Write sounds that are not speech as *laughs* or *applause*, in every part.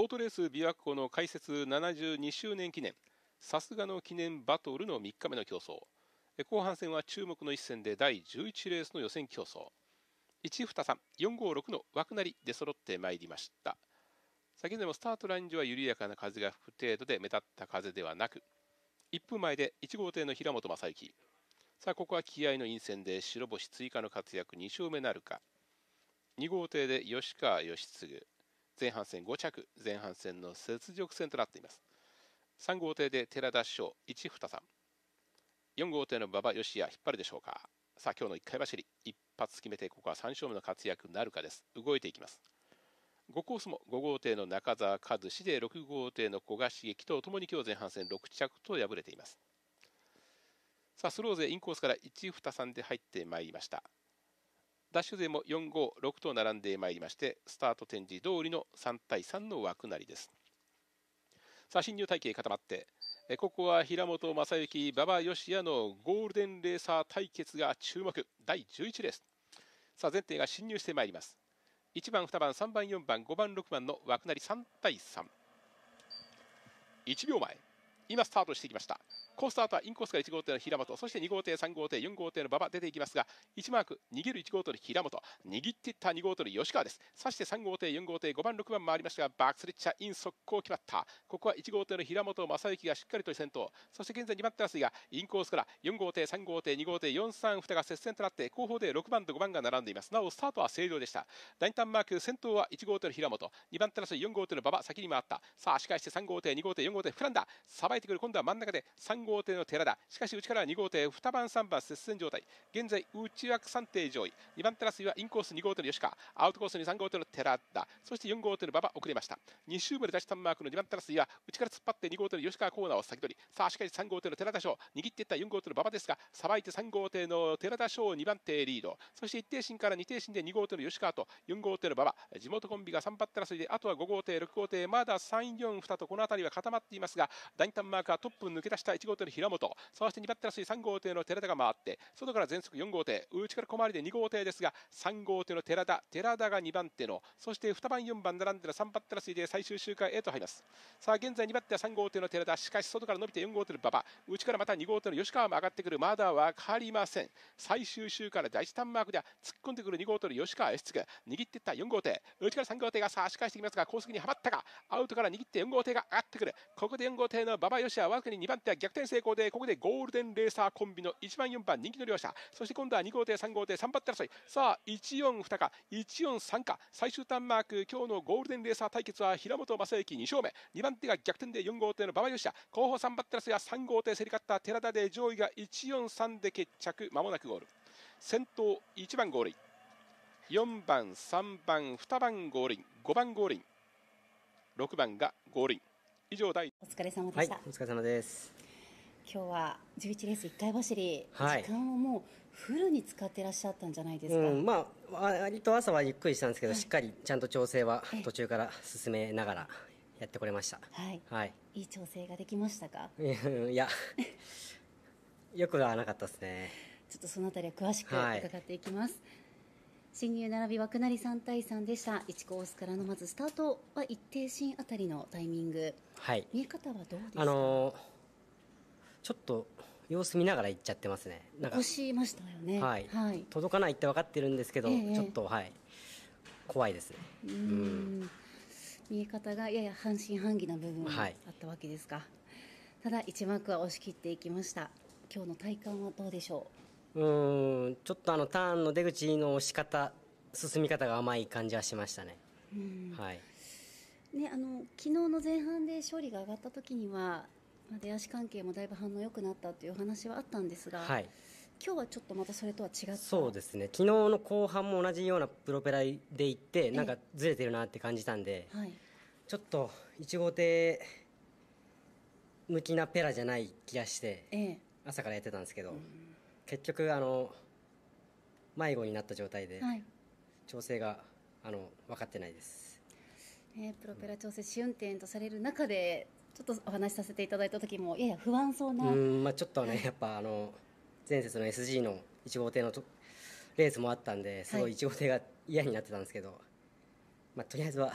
ボートレース琵琶湖の開設72周年記念さすがの記念バトルの3日目の競争後半戦は注目の一戦で第11レースの予選競争123456の枠なりで揃ってまいりました先ほどもスタートライン上は緩やかな風が吹く程度で目立った風ではなく1分前で1号艇の平本正幸さあここは気合の陰線で白星追加の活躍2勝目なるか2号艇で吉川義継前半戦5着前半戦の雪辱戦となっています3号艇で寺田翔一二さん4号艇の馬場義也引っ張るでしょうかさあ今日の1回走り一発決めてここは3勝目の活躍なるかです動いていきます5コースも5号艇の中澤和志で6号艇の古賀茂樹とともに今日前半戦6着と敗れていますさあスロー勢インコースから1二3で入ってまいりましたダッシュ勢も4、5、6と並んでまいりましてスタート展示通りの3対3の枠なりですさあ進入体系固まってここは平本正幸馬場義也のゴールデンレーサー対決が注目第11レースさあ前提が進入してまいります1番2番3番4番5番6番の枠なり3対31秒前今スタートしてきましたコースターはインコースから1号艇の平本そして2号艇3号艇4号艇の馬場出ていきますが1マーク逃げる1号艇の平本握っていった2号艇の吉川ですそして3号艇4号艇5番6番回りましたがバックスレッチャーイン速攻決まったここは1号艇の平本正幸がしっかりと先頭そして現在2番手争いがインコースから4号艇3号艇2号艇4 3 2が接戦となって後方で6番と5番が並んでいますなおスタートは正常でした第2ターンマーク先頭は1号艇の平本2番手争い4号艇の馬場先に回ったさあ足返して3号艇2号艇4号艇膨らんださばいてくる今度は真ん中で3号号艇の寺田しかし内からは2号艇2番3番接戦状態現在内枠3艇上位2番手争いはインコース2号艇の吉川アウトコースに3号艇の寺田そして4号艇の馬場遅れました2周目で出したマークの2番手争いは内から突っ張って2号艇の吉川コーナーを先取りさあしかし3号艇の寺田翔握っていった4号艇の馬場ですがさばいて3号艇の寺田翔を2番手リードそして1艇進から2艇進で2号艇の吉川と4号艇の馬場地元コンビが3番手争いであとは5号艇6号艇まだ342とこの辺りは固まっていますが第2ンンマークはトップ抜け出した1号艇手の平本そして2番手らしい3号艇の寺田が回って外から全速4号艇内から小回りで2号艇ですが3号艇の寺田寺田が2番手のそして2番4番並んでの3番手らしいで最終周回へと入りますさあ現在2番手は3号艇の寺田しかし外から伸びて4号艇の馬場内からまた2号艇の吉川も上がってくるまだ分かりません最終周回の第1ターンマークでは突っ込んでくる2号艇の吉川 S つく握っていった4号艇内から3号艇がさあ仕返してきますが高速にはまったかアウトから握って4号艇が上がってくるここで4号艇の馬場吉はわずかに2番手は逆転成功でここでゴールデンレーサーコンビの1番4番人気の両者そして今度は2号艇3号艇3番手争いさあ142か143か最終ターンマーク今日のゴールデンレーサー対決は平本正幸2勝目2番手が逆転で4号艇の馬場吉田後方3番手争いは3号艇競り勝った寺田で上位が143で決着まもなくゴール先頭1番ゴールイン4番3番2番ゴールイン5番ゴールイン6番がゴールイン以上第お疲れ様でした、はい、お疲れ様です今日は11レース1回走り、はい、時間をもうフルに使ってらっしゃったんじゃないですか、うん、まあ、割と朝はゆっくりしたんですけど、はい、しっかりちゃんと調整は途中から進めながらやってこれました、はい、はい、いい調整ができましたか *laughs* いやよくはなかったですねちょっとそのあたりは詳しく伺っていきます、新入並び枠なり3対三でした1コースからのまずスタートは一定心あたりのタイミング、はい、見え方はどうですか、あのーちょっと様子見ながら行っちゃってますね。なんかしましたよね。はい。はい、届かないって分かってるんですけど、ええ、ちょっとはい怖いですね。うんうん見え方がやや半信半疑な部分があったわけですか。はい、ただ一幕は押し切っていきました。今日の体感はどうでしょう。うんちょっとあのターンの出口の押し方進み方が甘い感じはしましたね。はい。ねあの昨日の前半で勝利が上がった時にはまあ、出足関係もだいぶ反応良くなったというお話はあったんですが、はい、今日はちょっとまたそれとは違っそうですね昨日の後半も同じようなプロペラで行ってなんかずれてるなって感じたんで、はい、ちょっと1号艇向きなペラじゃない気がして、ええ、朝からやってたんですけど、結局あの迷子になった状態で、はい、調整があの分かってないです。ね、プロペラ調整試運転とされる中でちょっとお話しさせていただいた時もいやいや不安そうなまあ、ちょっとねやっぱあの前節の SG の1号艇のとレースもあったんですごい1号艇が嫌になってたんですけど、はい、まあ、とりあえずは、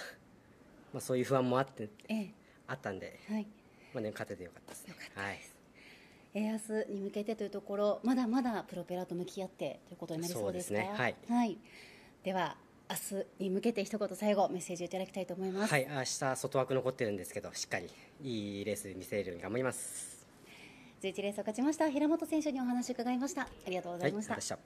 まあ、そういう不安もあって、ええ、あったんで、はいまあね、勝ててよかったですね。はい円安に向けてというところまだまだプロペラと向き合ってということになりそうですね、はい、はい、では明日に向けて一言最後メッセージいただきたいと思いますはい明日外枠残ってるんですけどしっかりいいレース見せるように頑張ります十一レースを勝ちました平本選手にお話伺いましたありがとうございました、は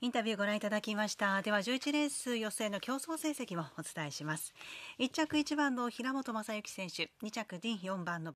い、インタビューご覧いただきましたでは十一レース予選の競争成績をお伝えします一着一番の平本正幸選手二着ディン四番の